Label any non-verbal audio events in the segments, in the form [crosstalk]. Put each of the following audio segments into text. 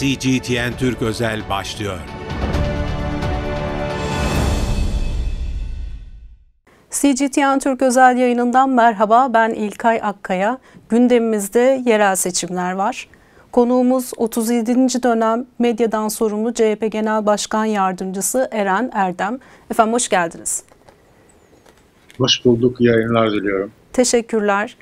CGTN Türk Özel başlıyor. CGTN Türk Özel yayınından merhaba ben İlkay Akkaya. Gündemimizde yerel seçimler var. Konuğumuz 37. dönem medyadan sorumlu CHP Genel Başkan Yardımcısı Eren Erdem. Efendim hoş geldiniz. Hoş bulduk, yayınlar diliyorum. Teşekkürler.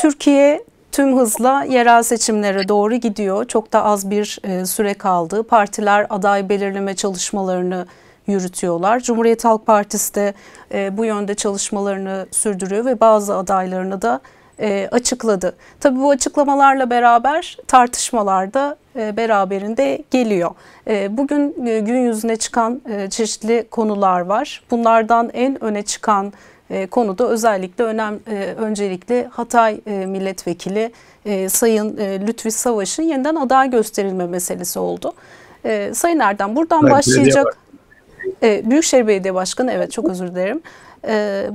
Türkiye tüm hızla yerel seçimlere doğru gidiyor. Çok da az bir e, süre kaldı. Partiler aday belirleme çalışmalarını yürütüyorlar. Cumhuriyet Halk Partisi de e, bu yönde çalışmalarını sürdürüyor ve bazı adaylarını da e, açıkladı. Tabii bu açıklamalarla beraber tartışmalar da beraberinde geliyor. bugün gün yüzüne çıkan çeşitli konular var. Bunlardan en öne çıkan e, konuda özellikle önem e, öncelikle Hatay e, milletvekili Sayın Lütfi Savaş'ın yeniden aday gösterilme meselesi oldu. Sayın Erdem buradan Belki başlayacak e, Büyükşehir Belediye Başkanı evet çok özür dilerim.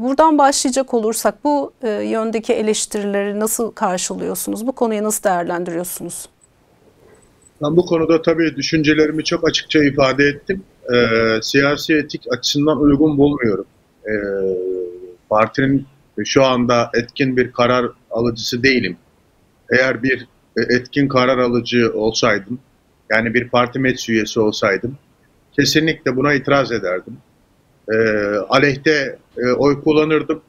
buradan başlayacak olursak bu yöndeki eleştirileri nasıl karşılıyorsunuz? Bu konuyu nasıl değerlendiriyorsunuz? Ben bu konuda tabii düşüncelerimi çok açıkça ifade ettim. E, siyasi etik açısından uygun bulmuyorum. E, partinin e, şu anda etkin bir karar alıcısı değilim. Eğer bir e, etkin karar alıcı olsaydım, yani bir parti meclis üyesi olsaydım, kesinlikle buna itiraz ederdim. E, aleyhte e, oy kullanırdım.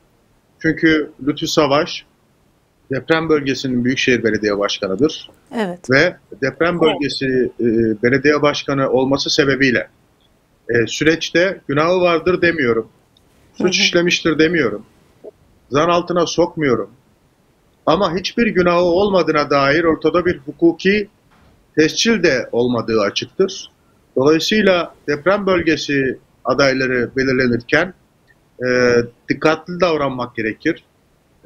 Çünkü Lütfü Savaş deprem bölgesinin Büyükşehir Belediye Başkanı'dır. Evet. Ve deprem bölgesi e, belediye başkanı olması sebebiyle e, süreçte günahı vardır demiyorum suç işlemiştir demiyorum. Zan altına sokmuyorum. Ama hiçbir günahı olmadığına dair ortada bir hukuki tescil de olmadığı açıktır. Dolayısıyla deprem bölgesi adayları belirlenirken e, dikkatli davranmak gerekir.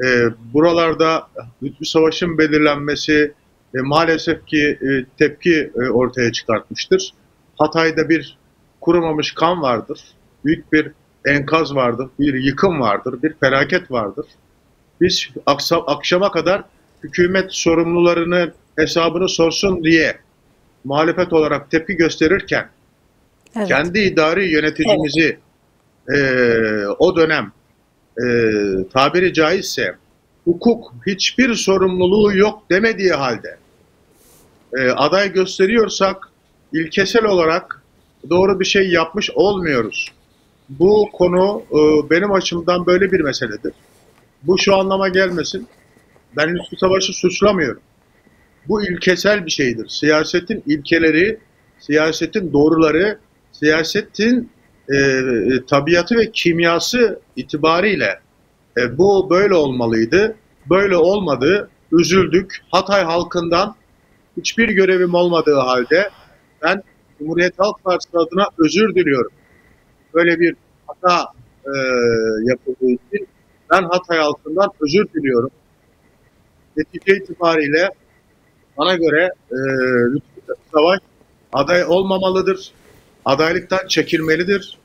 E, buralarda Lütfü Savaş'ın belirlenmesi e, maalesef ki e, tepki e, ortaya çıkartmıştır. Hatay'da bir kurumamış kan vardır. Büyük bir enkaz vardır, bir yıkım vardır, bir felaket vardır. Biz akşama kadar hükümet sorumlularını hesabını sorsun diye muhalefet olarak tepki gösterirken evet. kendi idari yöneticimizi evet. e, o dönem e, tabiri caizse hukuk hiçbir sorumluluğu yok demediği halde e, aday gösteriyorsak ilkesel olarak doğru bir şey yapmış olmuyoruz bu konu e, benim açımdan böyle bir meseledir. Bu şu anlama gelmesin. Ben Lütfü Savaş'ı suçlamıyorum. Bu ilkesel bir şeydir. Siyasetin ilkeleri, siyasetin doğruları, siyasetin e, e, tabiatı ve kimyası itibariyle e, bu böyle olmalıydı. Böyle olmadı. Üzüldük. Hatay halkından hiçbir görevim olmadığı halde ben Cumhuriyet Halk Partisi adına özür diliyorum. Böyle bir hata e, yapıldığı için ben Hatay halkından özür diliyorum. Netice itibariyle bana göre e, Lütfü Savaş aday olmamalıdır. Adaylıktan çekilmelidir.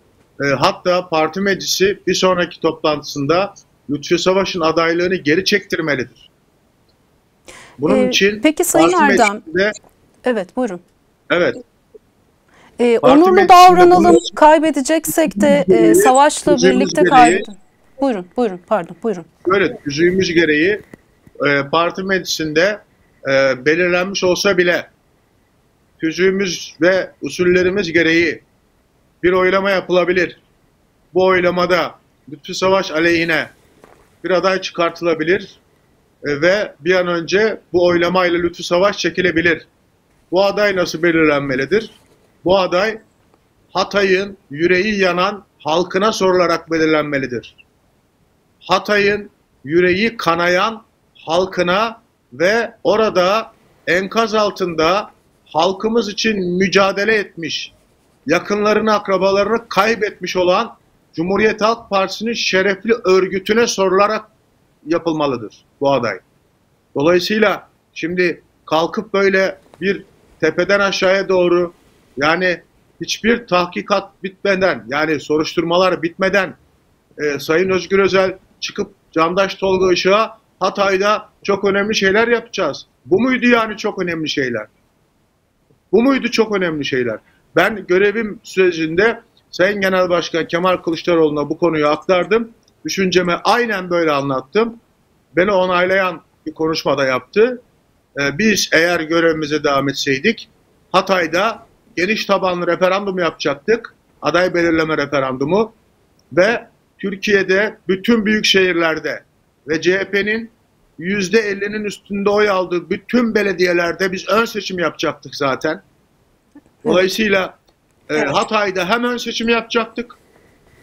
E, hatta parti meclisi bir sonraki toplantısında Lütfü Savaş'ın adaylığını geri çektirmelidir. Bunun ee, için peki Sayın Erdem, evet buyurun. Evet, e, onurlu davranalım. Bunu... Kaybedeceksek de e, savaşla birlikte kaybedelim. Buyurun, buyurun, pardon, buyurun. Böyle tüzüğümüz gereği e, parti meclisinde e, belirlenmiş olsa bile tüzüğümüz ve usullerimiz gereği bir oylama yapılabilir. Bu oylamada Lütfü Savaş aleyhine bir aday çıkartılabilir e, ve bir an önce bu oylamayla Lütfü Savaş çekilebilir. Bu aday nasıl belirlenmelidir? Bu aday Hatay'ın yüreği yanan halkına sorularak belirlenmelidir. Hatay'ın yüreği kanayan halkına ve orada enkaz altında halkımız için mücadele etmiş, yakınlarını, akrabalarını kaybetmiş olan Cumhuriyet Halk Partisi'nin şerefli örgütüne sorularak yapılmalıdır bu aday. Dolayısıyla şimdi kalkıp böyle bir tepeden aşağıya doğru yani hiçbir tahkikat bitmeden yani soruşturmalar bitmeden e, Sayın Özgür Özel çıkıp Candaş Tolga Işık'a Hatay'da çok önemli şeyler yapacağız. Bu muydu yani çok önemli şeyler? Bu muydu çok önemli şeyler? Ben görevim sürecinde Sayın Genel Başkan Kemal Kılıçdaroğlu'na bu konuyu aktardım. Düşünceme aynen böyle anlattım. Beni onaylayan bir konuşmada yaptı. Ee, biz eğer görevimize devam etseydik Hatay'da geniş tabanlı referandum yapacaktık. Aday belirleme referandumu ve Türkiye'de bütün büyük şehirlerde ve CHP'nin %50'nin üstünde oy aldığı bütün belediyelerde biz ön seçim yapacaktık zaten. Dolayısıyla e, evet. e, Hatay'da hem ön seçim yapacaktık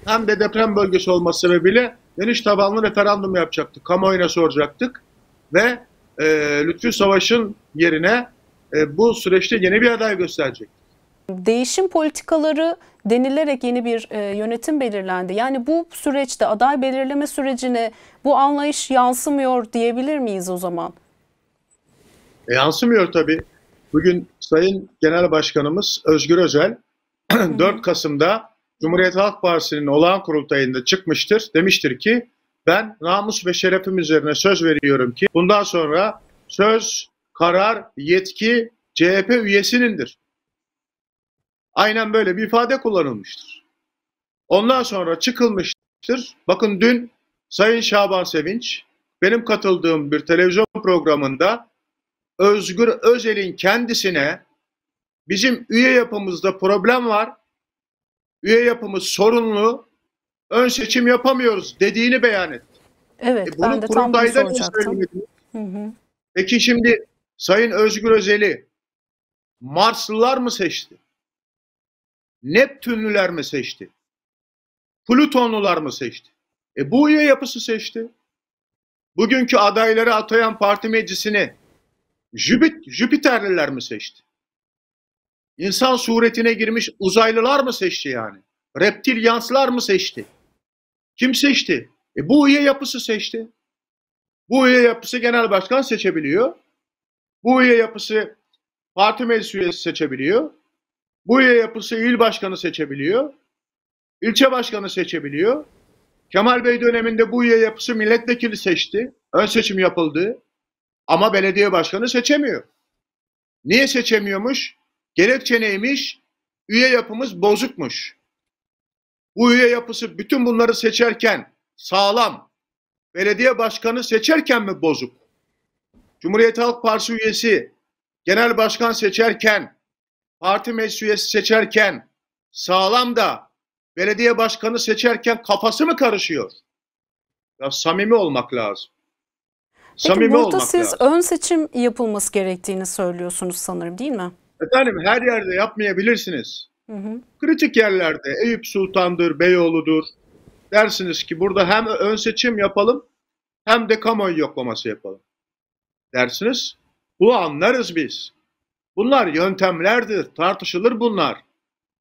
hem de deprem bölgesi olması sebebiyle geniş tabanlı referandum yapacaktık. Kamuoyuna soracaktık ve e, Lütfü Savaş'ın yerine e, bu süreçte yeni bir aday gösterecektik. Değişim politikaları denilerek yeni bir e, yönetim belirlendi. Yani bu süreçte aday belirleme sürecine bu anlayış yansımıyor diyebilir miyiz o zaman? E, yansımıyor tabii. Bugün Sayın Genel Başkanımız Özgür Özel 4 [clears throat] Kasım'da Cumhuriyet Halk Partisi'nin olağan kurultayında çıkmıştır. Demiştir ki ben namus ve şerefim üzerine söz veriyorum ki bundan sonra söz, karar, yetki CHP üyesinindir. Aynen böyle bir ifade kullanılmıştır. Ondan sonra çıkılmıştır. Bakın dün Sayın Şaban Sevinç benim katıldığım bir televizyon programında Özgür Özel'in kendisine bizim üye yapımızda problem var. Üye yapımız sorunlu. Ön seçim yapamıyoruz dediğini beyan etti. Evet, e bunu ben de tam bunu soracaktım. Hı hı. Peki şimdi Sayın Özgür Özel'i Marslılar mı seçti? Neptünlüler mi seçti? Plütonlular mı seçti? E bu üye yapısı seçti. Bugünkü adayları atayan parti meclisini Jüpiterliler mi seçti? İnsan suretine girmiş uzaylılar mı seçti yani? Reptil yanslar mı seçti? Kim seçti? E bu üye yapısı seçti. Bu üye yapısı genel başkan seçebiliyor. Bu üye yapısı parti meclis üyesi seçebiliyor. Bu üye yapısı il başkanı seçebiliyor, ilçe başkanı seçebiliyor. Kemal Bey döneminde bu üye yapısı milletvekili seçti, ön seçim yapıldı ama belediye başkanı seçemiyor. Niye seçemiyormuş? Gerekçe neymiş? Üye yapımız bozukmuş. Bu üye yapısı bütün bunları seçerken sağlam, belediye başkanı seçerken mi bozuk? Cumhuriyet Halk Partisi üyesi genel başkan seçerken parti meclisi seçerken sağlam da belediye başkanı seçerken kafası mı karışıyor? Ya samimi olmak lazım. Peki samimi burada olmak siz lazım. ön seçim yapılması gerektiğini söylüyorsunuz sanırım değil mi? Efendim her yerde yapmayabilirsiniz. Hı hı. Kritik yerlerde Eyüp Sultan'dır, Beyoğlu'dur dersiniz ki burada hem ön seçim yapalım hem de kamuoyu yoklaması yapalım dersiniz. Bunu anlarız biz. Bunlar yöntemlerdir, tartışılır bunlar.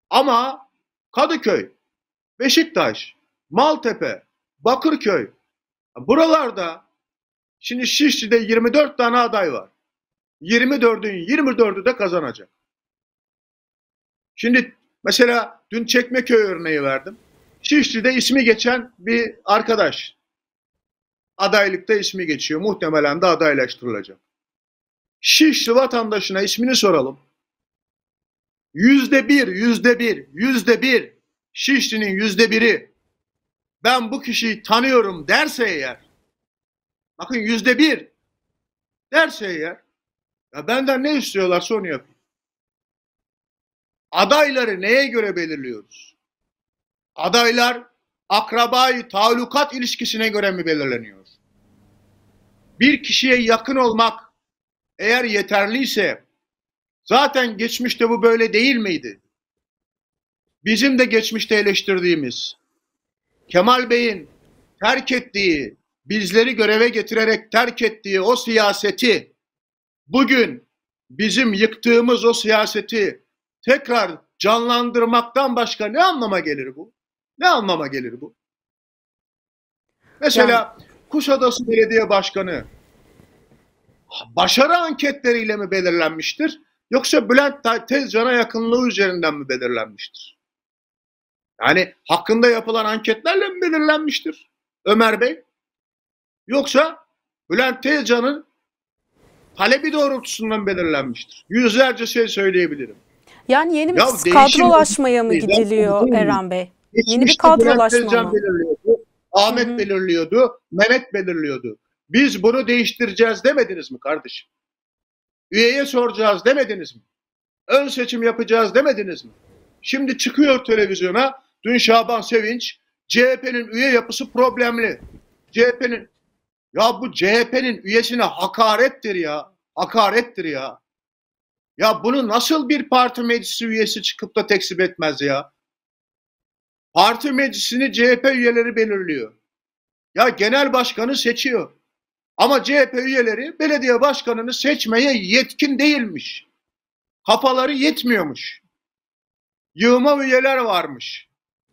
Ama Kadıköy, Beşiktaş, Maltepe, Bakırköy buralarda şimdi Şişli'de 24 tane aday var. 24'ün 24'ü de kazanacak. Şimdi mesela dün Çekmeköy örneği verdim. Şişli'de ismi geçen bir arkadaş adaylıkta ismi geçiyor. Muhtemelen de adaylaştırılacak. Şişli vatandaşına ismini soralım. Yüzde bir, yüzde bir, yüzde bir, Şişli'nin yüzde biri ben bu kişiyi tanıyorum derse eğer, bakın yüzde bir derse eğer, ya benden ne istiyorlar onu yapayım. Adayları neye göre belirliyoruz? Adaylar akrabayı talukat ilişkisine göre mi belirleniyor? Bir kişiye yakın olmak eğer yeterliyse zaten geçmişte bu böyle değil miydi? Bizim de geçmişte eleştirdiğimiz Kemal Bey'in terk ettiği, bizleri göreve getirerek terk ettiği o siyaseti bugün bizim yıktığımız o siyaseti tekrar canlandırmaktan başka ne anlama gelir bu? Ne anlama gelir bu? Mesela yani... Kuşadası Belediye Başkanı başarı anketleriyle mi belirlenmiştir? Yoksa Bülent Tezcan'a yakınlığı üzerinden mi belirlenmiştir? Yani hakkında yapılan anketlerle mi belirlenmiştir Ömer Bey? Yoksa Bülent Tezcan'ın talebi doğrultusundan belirlenmiştir? Yüzlerce şey söyleyebilirim. Yani yeni bir kadrolaşmaya mı gidiliyor Eren Bey? Yeni bir kadrolaşma mı? Ahmet belirliyordu, Mehmet belirliyordu. Biz bunu değiştireceğiz demediniz mi kardeşim? Üyeye soracağız demediniz mi? Ön seçim yapacağız demediniz mi? Şimdi çıkıyor televizyona dün Şaban Sevinç CHP'nin üye yapısı problemli. CHP'nin ya bu CHP'nin üyesine hakarettir ya. Hakarettir ya. Ya bunu nasıl bir parti meclisi üyesi çıkıp da tekzip etmez ya? Parti meclisini CHP üyeleri belirliyor. Ya genel başkanı seçiyor. Ama CHP üyeleri belediye başkanını seçmeye yetkin değilmiş. Kafaları yetmiyormuş. Yığma üyeler varmış.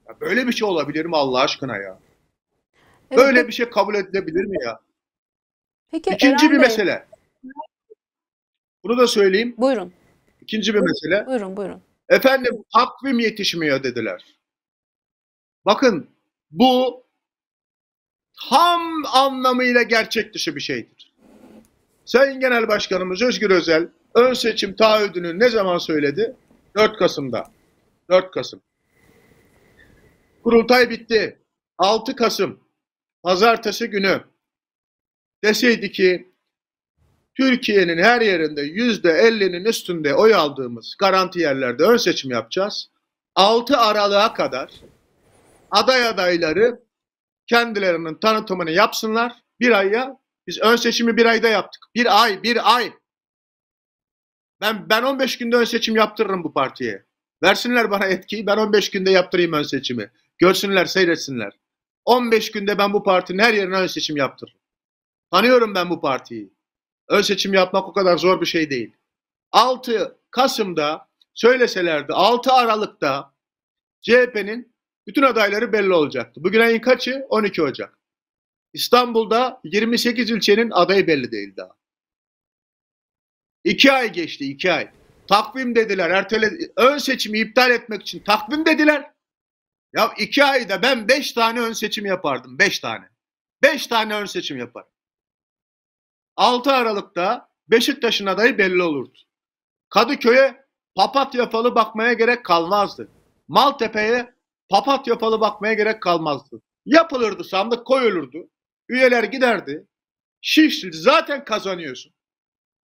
Ya böyle bir şey olabilir mi Allah aşkına ya? Evet, böyle bir şey kabul edilebilir mi ya? Peki, İkinci Eren bir Bey. mesele. Bunu da söyleyeyim. Buyurun. İkinci bir buyurun, mesele. Buyurun buyurun. Efendim takvim yetişmiyor dediler. Bakın bu tam anlamıyla gerçek dışı bir şeydir. Sayın Genel Başkanımız Özgür Özel ön seçim taahhüdünü ne zaman söyledi? 4 Kasım'da. 4 Kasım. Kurultay bitti. 6 Kasım pazartesi günü deseydi ki Türkiye'nin her yerinde yüzde elli'nin üstünde oy aldığımız garanti yerlerde ön seçim yapacağız. 6 Aralık'a kadar aday adayları kendilerinin tanıtımını yapsınlar. Bir aya biz ön seçimi bir ayda yaptık. Bir ay, bir ay. Ben ben 15 günde ön seçim yaptırırım bu partiye. Versinler bana etkiyi. Ben 15 günde yaptırayım ön seçimi. Görsünler, seyretsinler. 15 günde ben bu partinin her yerine ön seçim yaptırırım. Tanıyorum ben bu partiyi. Ön seçim yapmak o kadar zor bir şey değil. 6 Kasım'da söyleselerdi 6 Aralık'ta CHP'nin bütün adayları belli olacaktı. Bugün ayın kaçı? 12 Ocak. İstanbul'da 28 ilçenin adayı belli değil daha. İki ay geçti, iki ay. Takvim dediler, ertele, ön seçimi iptal etmek için takvim dediler. Ya iki ayda ben beş tane ön seçim yapardım, beş tane. Beş tane ön seçim yaparım. 6 Aralık'ta Beşiktaş'ın adayı belli olurdu. Kadıköy'e papatya falı bakmaya gerek kalmazdı. Maltepe'ye papatya falı bakmaya gerek kalmazdı. Yapılırdı sandık koyulurdu. Üyeler giderdi. Şişli zaten kazanıyorsun.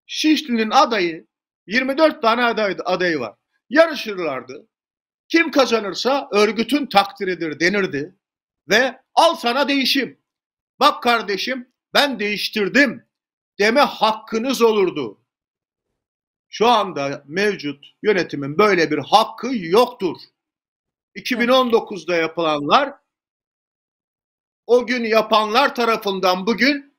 Şişli'nin adayı 24 tane aday, adayı var. Yarışırlardı. Kim kazanırsa örgütün takdiridir denirdi. Ve al sana değişim. Bak kardeşim ben değiştirdim deme hakkınız olurdu. Şu anda mevcut yönetimin böyle bir hakkı yoktur. 2019'da yapılanlar o gün yapanlar tarafından bugün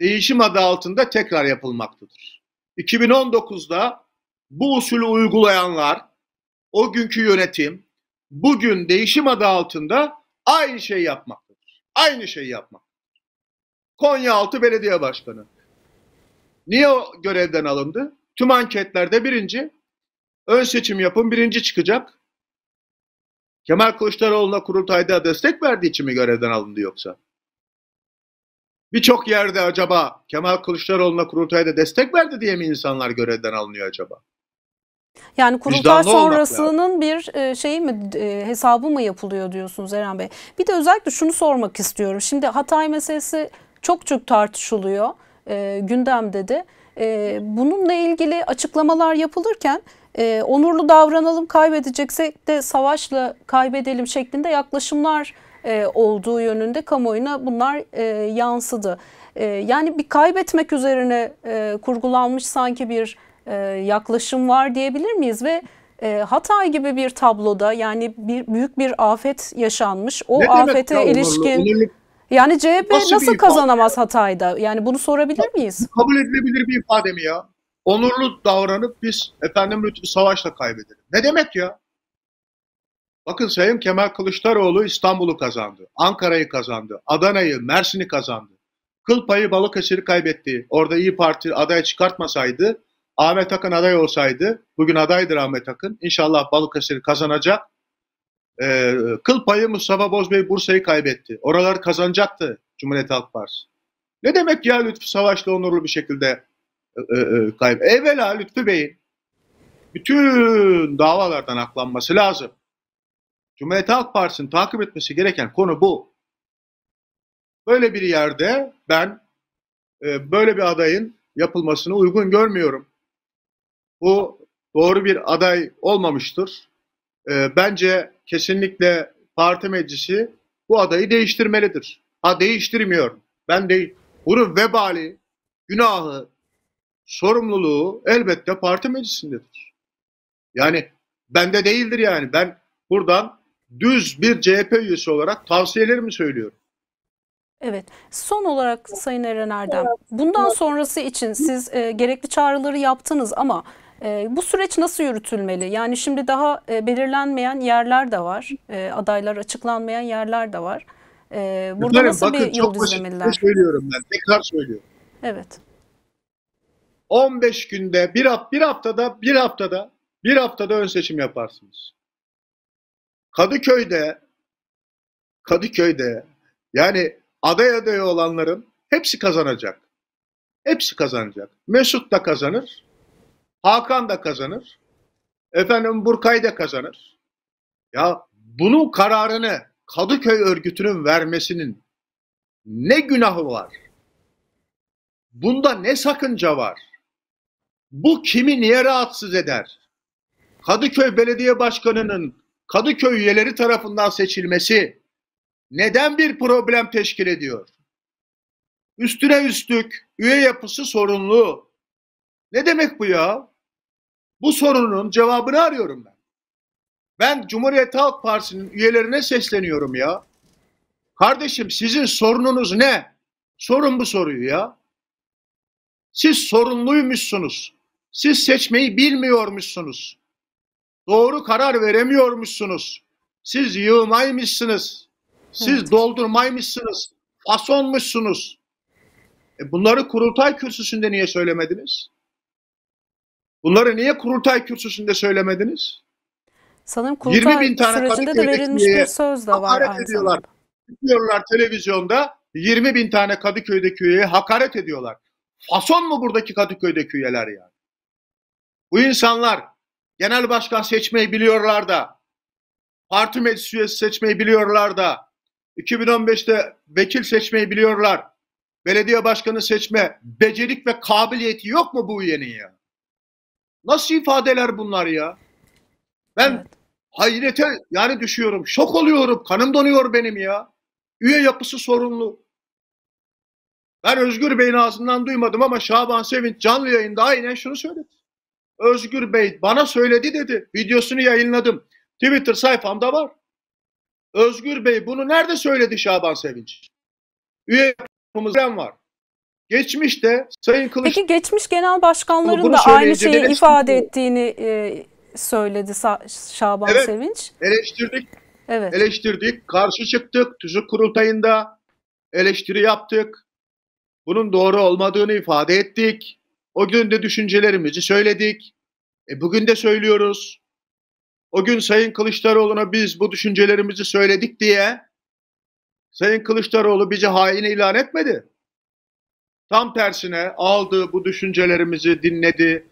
değişim adı altında tekrar yapılmaktadır. 2019'da bu usulü uygulayanlar, o günkü yönetim bugün değişim adı altında aynı şey yapmaktadır. Aynı şey yapmak. Konyaaltı Belediye Başkanı. Niye o görevden alındı? Tüm anketlerde birinci. Ön seçim yapın birinci çıkacak. Kemal Kılıçdaroğlu'na kurultayda destek verdiği için mi görevden alındı yoksa? Birçok yerde acaba Kemal Kılıçdaroğlu'na kurultayda destek verdi diye mi insanlar görevden alınıyor acaba? Yani kurultay sonrasının bir şey mi e, hesabı mı yapılıyor diyorsunuz Eren Bey. Bir de özellikle şunu sormak istiyorum. Şimdi Hatay meselesi çok çok tartışılıyor e, gündemde de. E, bununla ilgili açıklamalar yapılırken e, onurlu davranalım kaybedeceksek de savaşla kaybedelim şeklinde yaklaşımlar e, olduğu yönünde kamuoyuna bunlar e, yansıdı. E, yani bir kaybetmek üzerine e, kurgulanmış sanki bir e, yaklaşım var diyebilir miyiz ve e, Hatay gibi bir tabloda yani bir büyük bir afet yaşanmış. O ne afete ya, ilişkin yani CHP nasıl, nasıl kazanamaz ifade? Hatay'da? Yani bunu sorabilir miyiz? Kabul edilebilir bir ifade mi ya? onurlu davranıp biz efendim Lütfü Savaş'la kaybedelim. Ne demek ya? Bakın Sayın Kemal Kılıçdaroğlu İstanbul'u kazandı, Ankara'yı kazandı, Adana'yı, Mersin'i kazandı. Kıl payı Balıkesir'i kaybetti. Orada İyi Parti aday çıkartmasaydı, Ahmet Akın aday olsaydı, bugün adaydır Ahmet Akın, İnşallah Balıkesir kazanacak. Ee, kıl payı Mustafa Bozbey Bursa'yı kaybetti. Oralar kazanacaktı Cumhuriyet Halk Partisi. Ne demek ya Lütfü Savaş'la onurlu bir şekilde kaybı. Evvela Lütfü Bey'in bütün davalardan aklanması lazım. Cumhuriyet Halk Partisi'nin takip etmesi gereken konu bu. Böyle bir yerde ben e, böyle bir adayın yapılmasını uygun görmüyorum. Bu doğru bir aday olmamıştır. E, bence kesinlikle parti meclisi bu adayı değiştirmelidir. Ha değiştirmiyorum Ben değil. Bunun vebali, günahı, sorumluluğu elbette parti meclisindedir. Yani bende değildir yani. Ben buradan düz bir CHP üyesi olarak tavsiyelerimi söylüyorum. Evet. Son olarak Sayın Eren Erdem, bundan sonrası için siz e, gerekli çağrıları yaptınız ama e, bu süreç nasıl yürütülmeli? Yani şimdi daha e, belirlenmeyen yerler de var, e, adaylar açıklanmayan yerler de var. E, burada Efendim, nasıl bakın, bir yol çok şey izlemeliler? Söylüyorum ben, tekrar söylüyorum. Evet. 15 günde, bir, bir haftada, bir haftada, bir haftada ön seçim yaparsınız. Kadıköy'de, Kadıköy'de yani aday adayı olanların hepsi kazanacak. Hepsi kazanacak. Mesut da kazanır, Hakan da kazanır, efendim Burkay da kazanır. Ya bunun kararını Kadıköy örgütünün vermesinin ne günahı var? Bunda ne sakınca var? Bu kimi niye rahatsız eder? Kadıköy Belediye Başkanı'nın Kadıköy üyeleri tarafından seçilmesi neden bir problem teşkil ediyor? Üstüne üstlük üye yapısı sorunlu. Ne demek bu ya? Bu sorunun cevabını arıyorum ben. Ben Cumhuriyet Halk Partisi'nin üyelerine sesleniyorum ya. Kardeşim sizin sorununuz ne? Sorun bu soruyu ya. Siz sorunluymuşsunuz. Siz seçmeyi bilmiyormuşsunuz. Doğru karar veremiyormuşsunuz. Siz yığmaymışsınız. Siz evet. doldurmaymışsınız. Fasonmuşsunuz. E bunları kurultay kürsüsünde niye söylemediniz? Bunları niye kurultay kürsüsünde söylemediniz? Sanırım kurultay 20 bin tane sürecinde de verilmiş bir söz de var. Aynı ediyorlar. Zamanda. Diyorlar televizyonda 20 bin tane Kadıköy'deki üyeye hakaret ediyorlar. Fason mu buradaki Kadıköy'deki üyeler yani? Bu insanlar genel başkan seçmeyi biliyorlar da, parti meclis üyesi seçmeyi biliyorlar da, 2015'te vekil seçmeyi biliyorlar, belediye başkanı seçme becerik ve kabiliyeti yok mu bu üyenin ya? Nasıl ifadeler bunlar ya? Ben hayrete yani düşüyorum, şok oluyorum, kanım donuyor benim ya. Üye yapısı sorunlu. Ben Özgür Bey'in ağzından duymadım ama Şaban Sevinç canlı yayında aynen şunu söyledi. Özgür Bey bana söyledi dedi. Videosunu yayınladım. Twitter sayfamda var. Özgür Bey bunu nerede söyledi Şaban Sevinç? Üye yapımızdan var. Geçmişte Sayın Kılıç... Peki geçmiş genel başkanların da aynı şeyi ifade ettiğini e, söyledi Sa- Şaban evet, Sevinç. eleştirdik. Evet. Eleştirdik, karşı çıktık. Tüzük kurultayında eleştiri yaptık. Bunun doğru olmadığını ifade ettik. O gün de düşüncelerimizi söyledik. E bugün de söylüyoruz. O gün Sayın Kılıçdaroğlu'na biz bu düşüncelerimizi söyledik diye Sayın Kılıçdaroğlu bizi hain ilan etmedi. Tam tersine aldı bu düşüncelerimizi dinledi,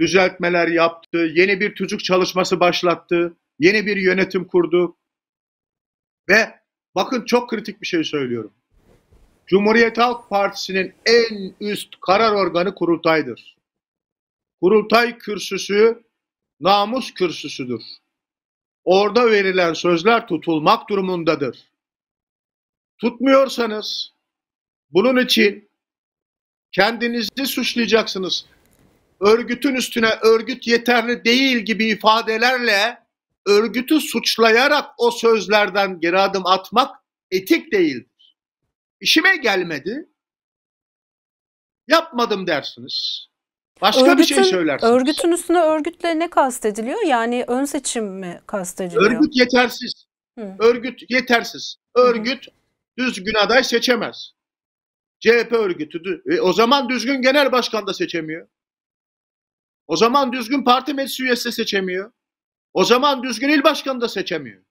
düzeltmeler yaptı, yeni bir tüzük çalışması başlattı, yeni bir yönetim kurdu. Ve bakın çok kritik bir şey söylüyorum. Cumhuriyet Halk Partisi'nin en üst karar organı kurultaydır. Kurultay kürsüsü namus kürsüsüdür. Orada verilen sözler tutulmak durumundadır. Tutmuyorsanız bunun için kendinizi suçlayacaksınız. Örgütün üstüne örgüt yeterli değil gibi ifadelerle örgütü suçlayarak o sözlerden geri adım atmak etik değildir işime gelmedi. Yapmadım dersiniz. Başka örgütün, bir şey söylersiniz. Örgütün üstüne örgütle ne kastediliyor? Yani ön seçim mi kastediliyor? Örgüt yetersiz. Hı. Örgüt yetersiz. Örgüt Hı. düzgün aday seçemez. CHP örgütü e, o zaman düzgün genel başkan da seçemiyor. O zaman düzgün parti meclis üyesi de seçemiyor. O zaman düzgün il başkanı da seçemiyor.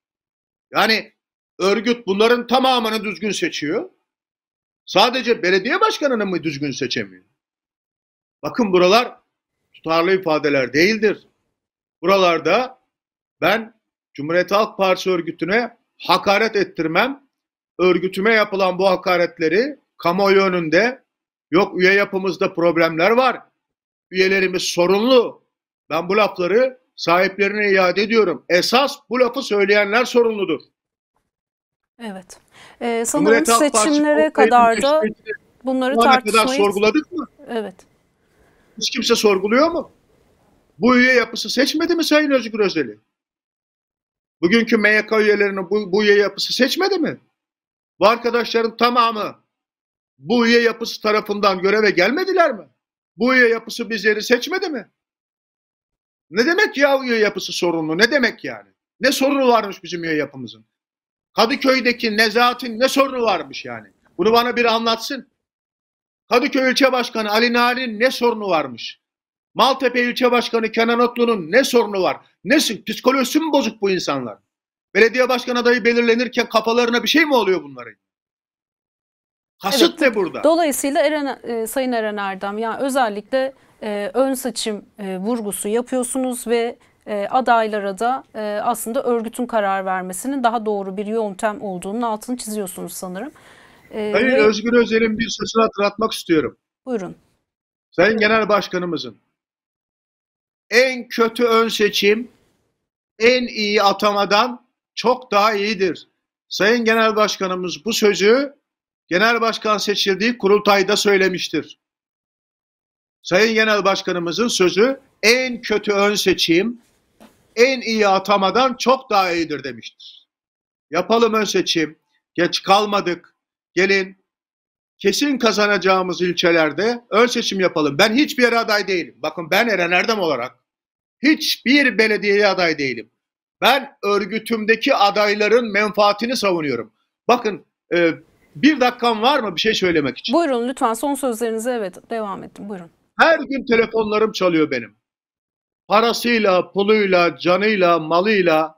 Yani örgüt bunların tamamını düzgün seçiyor. Sadece belediye başkanını mı düzgün seçemiyor? Bakın buralar tutarlı ifadeler değildir. Buralarda ben Cumhuriyet Halk Partisi örgütüne hakaret ettirmem, örgütüme yapılan bu hakaretleri kamuoyu önünde yok üye yapımızda problemler var, üyelerimiz sorunlu. Ben bu lafları sahiplerine iade ediyorum. Esas bu lafı söyleyenler sorumludur. Evet. E, sanırım seçimlere kadar da bunları tartışmayı... kadar sorguladık mı? Evet. Hiç kimse sorguluyor mu? Bu üye yapısı seçmedi mi Sayın Özgür Özel'i? Bugünkü MYK üyelerinin bu, bu üye yapısı seçmedi mi? Bu arkadaşların tamamı bu üye yapısı tarafından göreve gelmediler mi? Bu üye yapısı bizleri seçmedi mi? Ne demek ya üye yapısı sorunlu? Ne demek yani? Ne sorunu varmış bizim üye yapımızın? Kadıköy'deki Nezahat'in ne sorunu varmış yani? Bunu bana bir anlatsın. Kadıköy ilçe başkanı Ali Narin'in ne sorunu varmış? Maltepe ilçe başkanı Kenan Otlu'nun ne sorunu var? Ne psikolojisi mi bozuk bu insanlar? Belediye başkan adayı belirlenirken kafalarına bir şey mi oluyor bunların? Kasıt evet. ne burada? Dolayısıyla Eren, e, Sayın Eren Erdem yani özellikle e, ön seçim e, vurgusu yapıyorsunuz ve e, adaylara da e, aslında örgütün karar vermesinin daha doğru bir yöntem olduğunun altını çiziyorsunuz sanırım. Hayır e, ve... Özgür Özel'in bir sözünü hatırlatmak istiyorum. Buyurun. Sayın Genel Başkanımızın en kötü ön seçim en iyi atamadan çok daha iyidir. Sayın Genel Başkanımız bu sözü Genel Başkan seçildiği kurultayda söylemiştir. Sayın Genel Başkanımızın sözü en kötü ön seçim en iyi atamadan çok daha iyidir demiştir. Yapalım ön seçim, geç kalmadık, gelin kesin kazanacağımız ilçelerde ön seçim yapalım. Ben hiçbir yere aday değilim. Bakın ben Eren Erdem olarak hiçbir belediyeye aday değilim. Ben örgütümdeki adayların menfaatini savunuyorum. Bakın e, bir dakikam var mı bir şey söylemek için? Buyurun lütfen son sözlerinize evet devam edin buyurun. Her gün telefonlarım çalıyor benim parasıyla, puluyla, canıyla, malıyla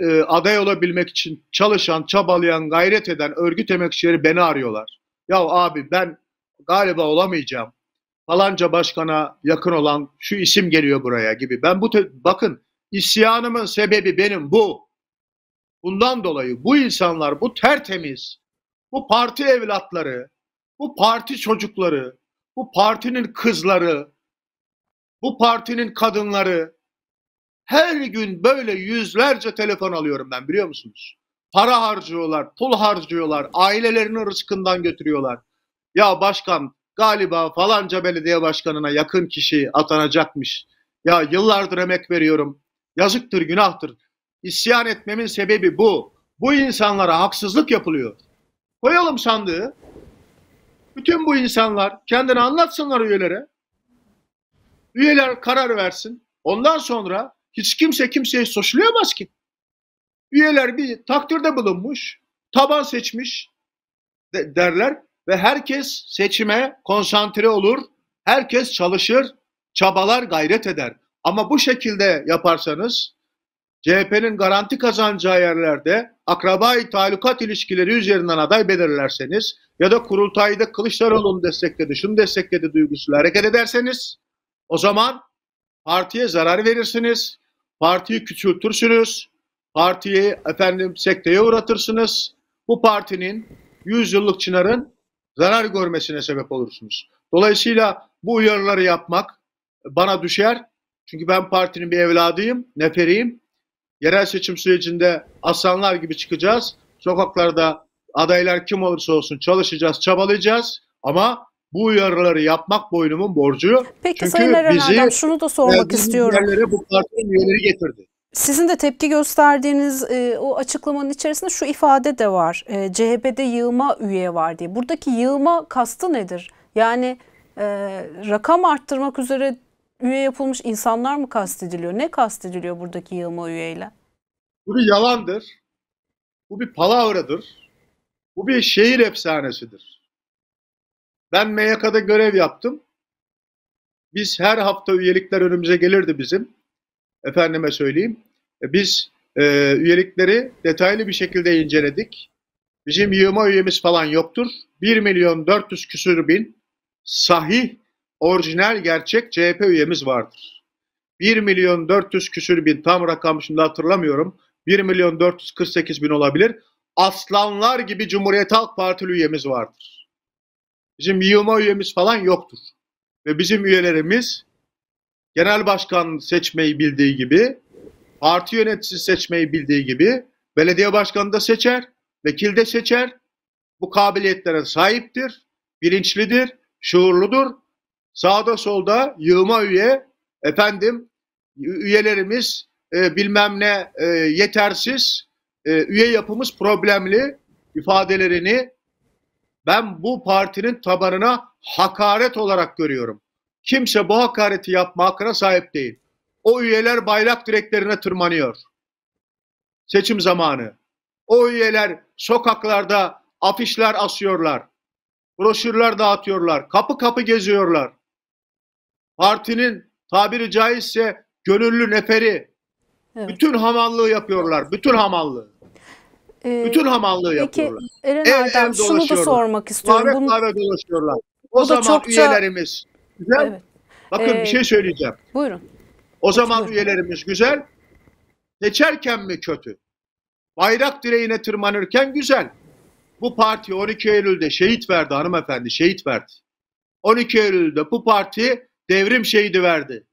e, aday olabilmek için çalışan, çabalayan, gayret eden örgüt emekçileri beni arıyorlar. Ya abi ben galiba olamayacağım. Falanca başkana yakın olan şu isim geliyor buraya gibi. Ben bu bakın isyanımın sebebi benim bu. Bundan dolayı bu insanlar, bu tertemiz, bu parti evlatları, bu parti çocukları, bu partinin kızları, bu partinin kadınları her gün böyle yüzlerce telefon alıyorum ben biliyor musunuz? Para harcıyorlar, pul harcıyorlar, ailelerinin rızkından götürüyorlar. Ya başkan galiba falanca belediye başkanına yakın kişi atanacakmış. Ya yıllardır emek veriyorum. Yazıktır, günahtır. İsyan etmemin sebebi bu. Bu insanlara haksızlık yapılıyor. Koyalım sandığı. Bütün bu insanlar kendini anlatsınlar üyelere. Üyeler karar versin. Ondan sonra hiç kimse kimseyi suçlayamaz ki. Üyeler bir takdirde bulunmuş, taban seçmiş de derler ve herkes seçime konsantre olur. Herkes çalışır, çabalar, gayret eder. Ama bu şekilde yaparsanız CHP'nin garanti kazanacağı yerlerde akrabayı talukat ilişkileri üzerinden aday belirlerseniz ya da kurultayda Kılıçdaroğlu'nu destekledi, şunu destekledi duygusuyla hareket ederseniz o zaman partiye zarar verirsiniz, partiyi küçültürsünüz, partiyi efendim sekteye uğratırsınız. Bu partinin 100 yıllık çınarın zarar görmesine sebep olursunuz. Dolayısıyla bu uyarıları yapmak bana düşer. Çünkü ben partinin bir evladıyım, neferiyim. Yerel seçim sürecinde aslanlar gibi çıkacağız. Sokaklarda adaylar kim olursa olsun çalışacağız, çabalayacağız. Ama bu uyarıları yapmak boynumun borcu. Peki Çünkü Sayın Eren bizi, Erdem şunu da sormak istiyorum. Yerlere bu partinin üyeleri getirdi. Sizin de tepki gösterdiğiniz e, o açıklamanın içerisinde şu ifade de var. E, CHP'de yığma üye var diye. Buradaki yığma kastı nedir? Yani e, rakam arttırmak üzere üye yapılmış insanlar mı kastediliyor? Ne kastediliyor buradaki yığma üyeyle? Bu bir yalandır. Bu bir palavradır. Bu bir şehir efsanesidir. Ben MYK'da görev yaptım. Biz her hafta üyelikler önümüze gelirdi bizim. Efendime söyleyeyim. E, biz e, üyelikleri detaylı bir şekilde inceledik. Bizim yığma üyemiz falan yoktur. 1 milyon 400 küsür bin sahih, orijinal, gerçek CHP üyemiz vardır. 1 milyon 400 küsür bin tam rakam şimdi hatırlamıyorum. 1 milyon 448 bin olabilir. Aslanlar gibi Cumhuriyet Halk Partili üyemiz vardır. Bizim yığma üyemiz falan yoktur. Ve bizim üyelerimiz genel başkan seçmeyi bildiği gibi, parti yöneticisi seçmeyi bildiği gibi belediye başkanı da seçer, vekil de seçer. Bu kabiliyetlere sahiptir, bilinçlidir, şuurludur. Sağda solda yığma üye, efendim üyelerimiz e, bilmem ne e, yetersiz, e, üye yapımız problemli ifadelerini ben bu partinin tabanına hakaret olarak görüyorum. Kimse bu hakareti yapma hakkına sahip değil. O üyeler bayrak direklerine tırmanıyor. Seçim zamanı. O üyeler sokaklarda afişler asıyorlar. Broşürler dağıtıyorlar. Kapı kapı geziyorlar. Partinin tabiri caizse gönüllü neferi. Evet. Bütün hamallığı yapıyorlar. Bütün hamallığı. Ee, Bütün hamallığı peki, yapıyorlar. Eren Erdem ev, ev şunu da sormak istiyorum. Kahve Bunun... kahve dolaşıyorlar. O zaman çokça... üyelerimiz güzel. Evet. Bakın ee, bir şey söyleyeceğim. Buyurun. O zaman buyurun. üyelerimiz güzel. Seçerken mi kötü? Bayrak direğine tırmanırken güzel. Bu parti 12 Eylül'de şehit verdi hanımefendi, şehit verdi. 12 Eylül'de bu parti devrim şehidi verdi.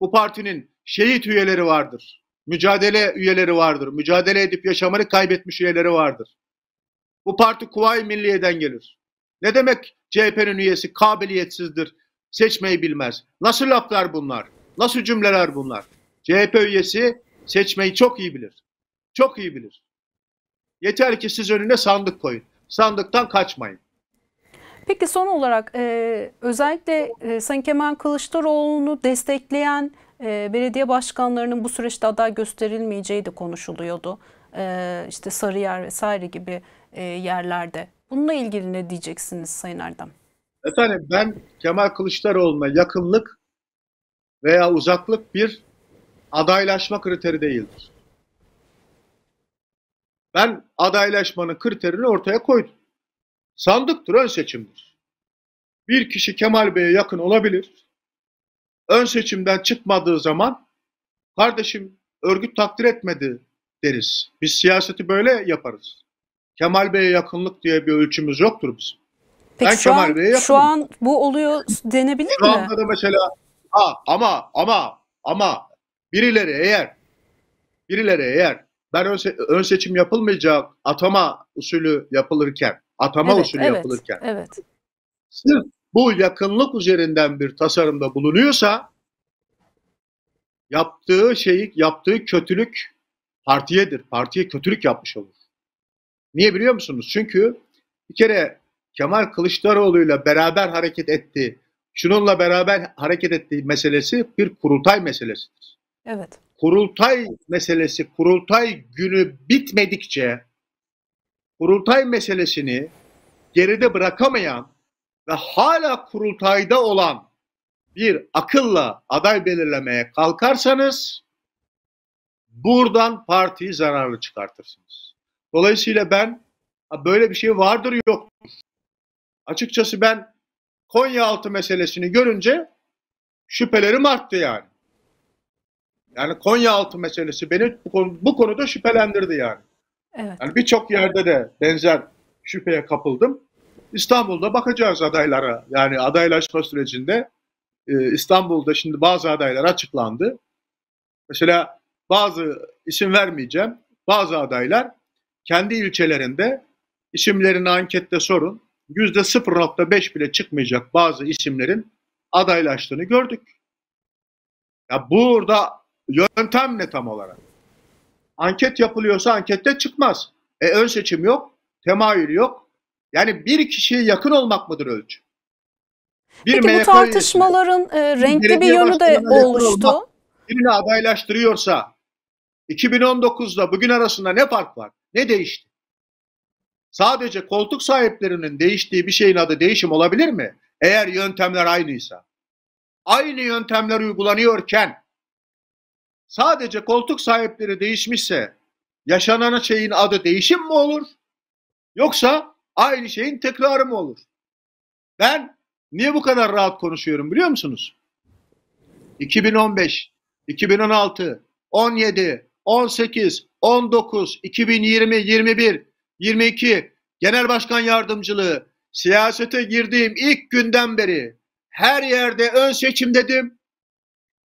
Bu partinin şehit üyeleri vardır mücadele üyeleri vardır. Mücadele edip yaşamını kaybetmiş üyeleri vardır. Bu parti Kuvayi Milliye'den gelir. Ne demek CHP'nin üyesi kabiliyetsizdir, seçmeyi bilmez. Nasıl laflar bunlar? Nasıl cümleler bunlar? CHP üyesi seçmeyi çok iyi bilir. Çok iyi bilir. Yeter ki siz önüne sandık koyun. Sandıktan kaçmayın. Peki son olarak e, özellikle e, Sayın Kemal Kılıçdaroğlu'nu destekleyen e, belediye başkanlarının bu süreçte aday gösterilmeyeceği de konuşuluyordu. E, işte Sarıyer vesaire gibi e, yerlerde. Bununla ilgili ne diyeceksiniz Sayın Erdem? Efendim ben Kemal Kılıçdaroğlu'na yakınlık veya uzaklık bir adaylaşma kriteri değildir. Ben adaylaşmanın kriterini ortaya koydum. Sandıktır, ön seçimdir. Bir kişi Kemal Bey'e yakın olabilir. Ön seçimden çıkmadığı zaman kardeşim örgüt takdir etmedi deriz. Biz siyaseti böyle yaparız. Kemal Bey'e yakınlık diye bir ölçümüz yoktur bizim. Peki ben şu Kemal an, Bey'e yakınım. Şu an bu oluyor denebilir şu mi? Şu anda da mesela ha, ama ama ama birileri eğer birileri eğer ben ön, se ön seçim yapılmayacak atama usulü yapılırken Atama evet, usulü evet, yapılırken. Evet. Sırf bu yakınlık üzerinden bir tasarımda bulunuyorsa yaptığı şey, yaptığı kötülük partiyedir. Partiye kötülük yapmış olur. Niye biliyor musunuz? Çünkü bir kere Kemal Kılıçdaroğlu'yla beraber hareket etti. Şununla beraber hareket ettiği meselesi bir kurultay meselesidir. Evet. Kurultay meselesi, kurultay günü bitmedikçe kurultay meselesini geride bırakamayan ve hala kurultayda olan bir akılla aday belirlemeye kalkarsanız buradan partiyi zararlı çıkartırsınız. Dolayısıyla ben böyle bir şey vardır yoktur. Açıkçası ben Konyaaltı meselesini görünce şüphelerim arttı yani. Yani Konyaaltı meselesi beni bu konuda şüphelendirdi yani. Evet. Yani birçok yerde de benzer şüpheye kapıldım. İstanbul'da bakacağız adaylara. Yani adaylaşma sürecinde e, İstanbul'da şimdi bazı adaylar açıklandı. Mesela bazı isim vermeyeceğim. Bazı adaylar kendi ilçelerinde isimlerini ankette sorun. Yüzde 0.5 bile çıkmayacak bazı isimlerin adaylaştığını gördük. Ya burada yöntem ne tam olarak? Anket yapılıyorsa ankette çıkmaz. E ön seçim yok, temayül yok. Yani bir kişiye yakın olmak mıdır ölçü? Bir Peki MHK bu tartışmaların e, renkli bir yönü de oluştu. Olmak, birini adaylaştırıyorsa 2019'da bugün arasında ne fark var? Ne değişti? Sadece koltuk sahiplerinin değiştiği bir şeyin adı değişim olabilir mi? Eğer yöntemler aynıysa. Aynı yöntemler uygulanıyorken sadece koltuk sahipleri değişmişse yaşanan şeyin adı değişim mi olur? Yoksa aynı şeyin tekrarı mı olur? Ben niye bu kadar rahat konuşuyorum biliyor musunuz? 2015, 2016, 17, 18, 19, 2020, 21, 22 Genel Başkan Yardımcılığı siyasete girdiğim ilk günden beri her yerde ön seçim dedim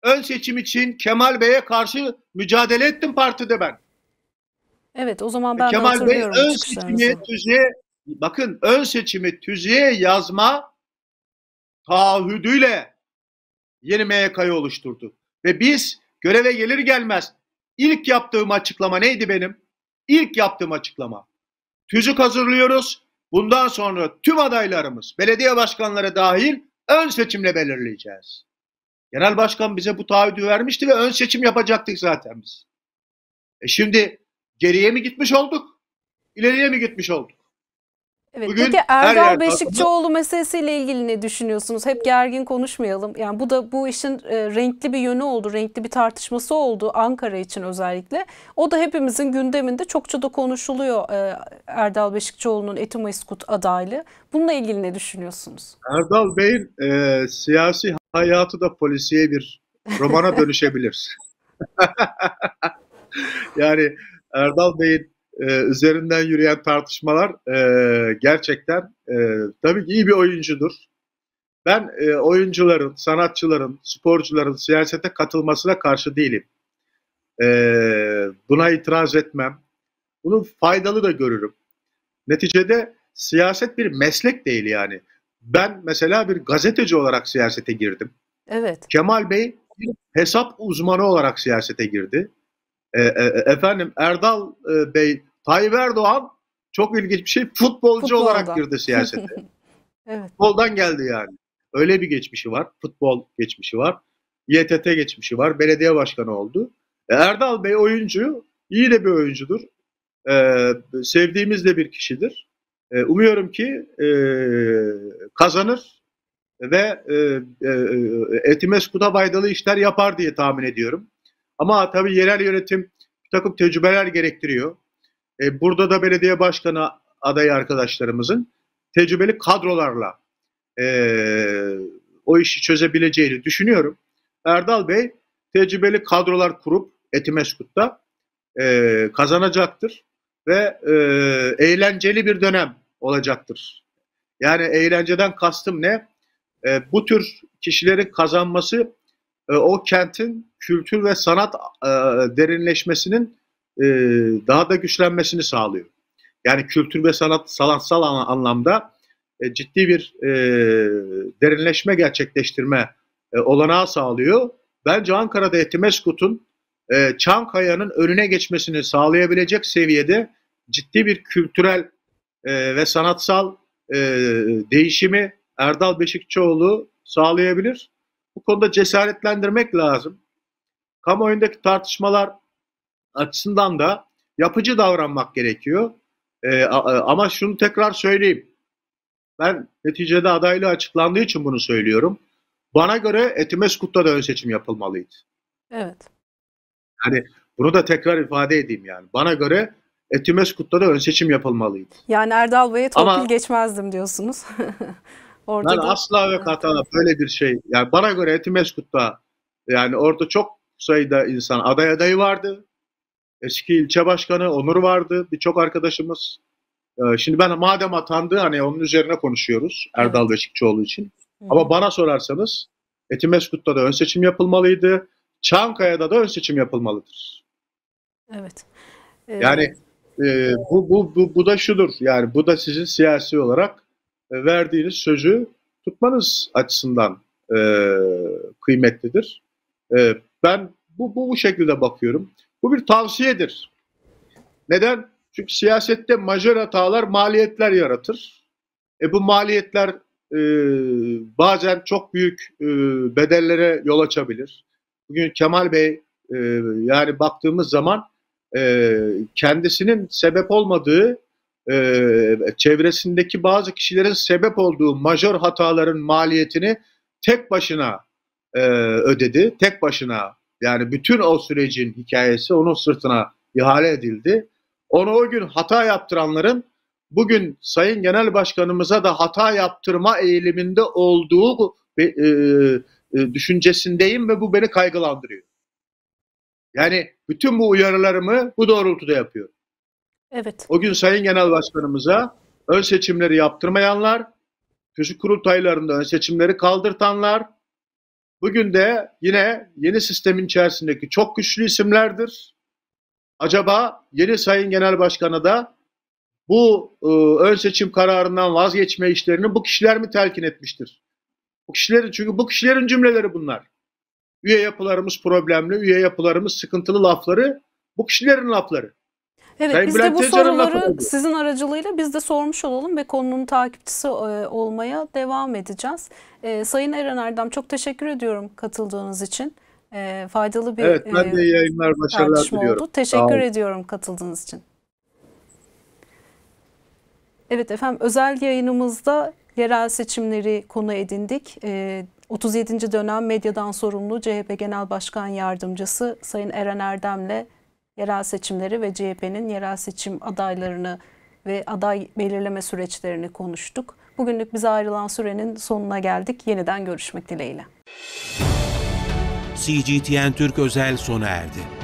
ön seçim için Kemal Bey'e karşı mücadele ettim partide ben. Evet o zaman ben Kemal Bey ön seçimi tüzüğe bakın ön seçimi tüzüğe yazma taahhüdüyle yeni MYK'yı oluşturdu. Ve biz göreve gelir gelmez ilk yaptığım açıklama neydi benim? İlk yaptığım açıklama. Tüzük hazırlıyoruz. Bundan sonra tüm adaylarımız, belediye başkanları dahil ön seçimle belirleyeceğiz. Genel başkan bize bu taahhüdü vermişti ve ön seçim yapacaktık zaten biz. E şimdi geriye mi gitmiş olduk? İleriye mi gitmiş olduk? Evet, Bugün peki Erdal Beşikçioğlu meselesiyle ilgili ne düşünüyorsunuz? Hep gergin konuşmayalım. Yani bu da bu işin e, renkli bir yönü oldu, renkli bir tartışması oldu Ankara için özellikle. O da hepimizin gündeminde çokça da konuşuluyor e, Erdal Beşikçioğlu'nun Eti adaylığı. Bununla ilgili ne düşünüyorsunuz? Erdal Bey'in e, siyasi hayatı da polisiye bir romana dönüşebilir. [laughs] yani Erdal Bey'in e, üzerinden yürüyen tartışmalar e, gerçekten e, tabii ki iyi bir oyuncudur. Ben e, oyuncuların, sanatçıların, sporcuların siyasete katılmasına karşı değilim. E, buna itiraz etmem. Bunu faydalı da görürüm. Neticede siyaset bir meslek değil yani. Ben mesela bir gazeteci olarak siyasete girdim. Evet. Kemal Bey bir hesap uzmanı olarak siyasete girdi. E, e, e, efendim Erdal e, Bey, Tayyip Erdoğan çok ilginç bir şey futbolcu Futboldan. olarak girdi siyasete. [laughs] evet. Futboldan geldi yani. Öyle bir geçmişi var. Futbol geçmişi var. YTT geçmişi var. Belediye başkanı oldu. E, Erdal Bey oyuncu. iyi de bir oyuncudur. Ee, sevdiğimiz de bir kişidir. E, umuyorum ki e, kazanır ve e, e, e Etimeskut'a faydalı işler yapar diye tahmin ediyorum. Ama tabii yerel yönetim bir takım tecrübeler gerektiriyor. E, burada da belediye başkanı adayı arkadaşlarımızın tecrübeli kadrolarla e, o işi çözebileceğini düşünüyorum. Erdal Bey tecrübeli kadrolar kurup Etimeskut'ta e, kazanacaktır ve e, eğlenceli bir dönem olacaktır. Yani eğlenceden kastım ne? E, bu tür kişilerin kazanması e, o kentin kültür ve sanat e, derinleşmesinin e, daha da güçlenmesini sağlıyor. Yani kültür ve sanat sanatsal anlamda e, ciddi bir e, derinleşme gerçekleştirme e, olanağı sağlıyor. Bence Ankara'da Etimeskut'un e, Çankaya'nın önüne geçmesini sağlayabilecek seviyede ciddi bir kültürel e, ve sanatsal e, değişimi Erdal Beşikçioğlu sağlayabilir. Bu konuda cesaretlendirmek lazım. Kamuoyundaki tartışmalar açısından da yapıcı davranmak gerekiyor. E, ama şunu tekrar söyleyeyim. Ben neticede adaylığı açıklandığı için bunu söylüyorum. Bana göre Etimeskut'ta da ön seçim yapılmalıydı. Evet. Yani bunu da tekrar ifade edeyim yani. Bana göre Etimeskut'ta da ön seçim yapılmalıydı. Yani Erdal Bey'e torpil Ama, geçmezdim diyorsunuz. [laughs] orada yani da... asla ve katana böyle bir şey. Yani bana göre Etimeskut'ta yani orada çok sayıda insan aday adayı vardı. Eski ilçe başkanı Onur vardı. Birçok arkadaşımız. E, şimdi ben madem atandı hani onun üzerine konuşuyoruz Erdal evet. Beşikçioğlu için. Evet. Ama bana sorarsanız Etimeskut'ta da ön seçim yapılmalıydı. Çankaya'da da ön seçim yapılmalıdır. Evet. Ee, yani e, bu, bu, bu, bu da şudur yani bu da sizin siyasi olarak e, verdiğiniz sözü tutmanız açısından e, kıymetlidir. E, ben bu, bu, bu şekilde bakıyorum. Bu bir tavsiyedir. Neden? Çünkü siyasette majör hatalar maliyetler yaratır. E bu maliyetler e, bazen çok büyük e, bedellere yol açabilir. Bugün Kemal Bey e, yani baktığımız zaman e, kendisinin sebep olmadığı e, çevresindeki bazı kişilerin sebep olduğu majör hataların maliyetini tek başına e, ödedi. Tek başına yani bütün o sürecin hikayesi onun sırtına ihale edildi. Onu o gün hata yaptıranların bugün Sayın Genel Başkanımıza da hata yaptırma eğiliminde olduğu e, e, düşüncesindeyim ve bu beni kaygılandırıyor. Yani bütün bu uyarılarımı bu doğrultuda yapıyorum. Evet. O gün Sayın Genel Başkanımıza ön seçimleri yaptırmayanlar, küçük kurultaylarında ön seçimleri kaldırtanlar, bugün de yine yeni sistemin içerisindeki çok güçlü isimlerdir. Acaba yeni Sayın Genel Başkan'a da bu e, ön seçim kararından vazgeçme işlerini bu kişiler mi telkin etmiştir? Bu kişilerin çünkü bu kişilerin cümleleri bunlar. Üye yapılarımız problemli, üye yapılarımız sıkıntılı lafları bu kişilerin lafları. Evet Sayın biz Bülent de bu Tezcan'ın soruları sizin aracılığıyla biz de sormuş olalım ve konunun takipçisi e, olmaya devam edeceğiz. E, Sayın Eren Erdem çok teşekkür ediyorum katıldığınız için. E, faydalı bir evet, ben e, de yayınlar, başarılar diliyorum. oldu. Teşekkür ediyorum katıldığınız için. Evet efendim özel yayınımızda yerel seçimleri konu edindik. E, 37. dönem medyadan sorumlu CHP Genel Başkan Yardımcısı Sayın Eren Erdem'le yerel seçimleri ve CHP'nin yerel seçim adaylarını ve aday belirleme süreçlerini konuştuk. Bugünlük bize ayrılan sürenin sonuna geldik. Yeniden görüşmek dileğiyle. CGTN Türk özel sona erdi.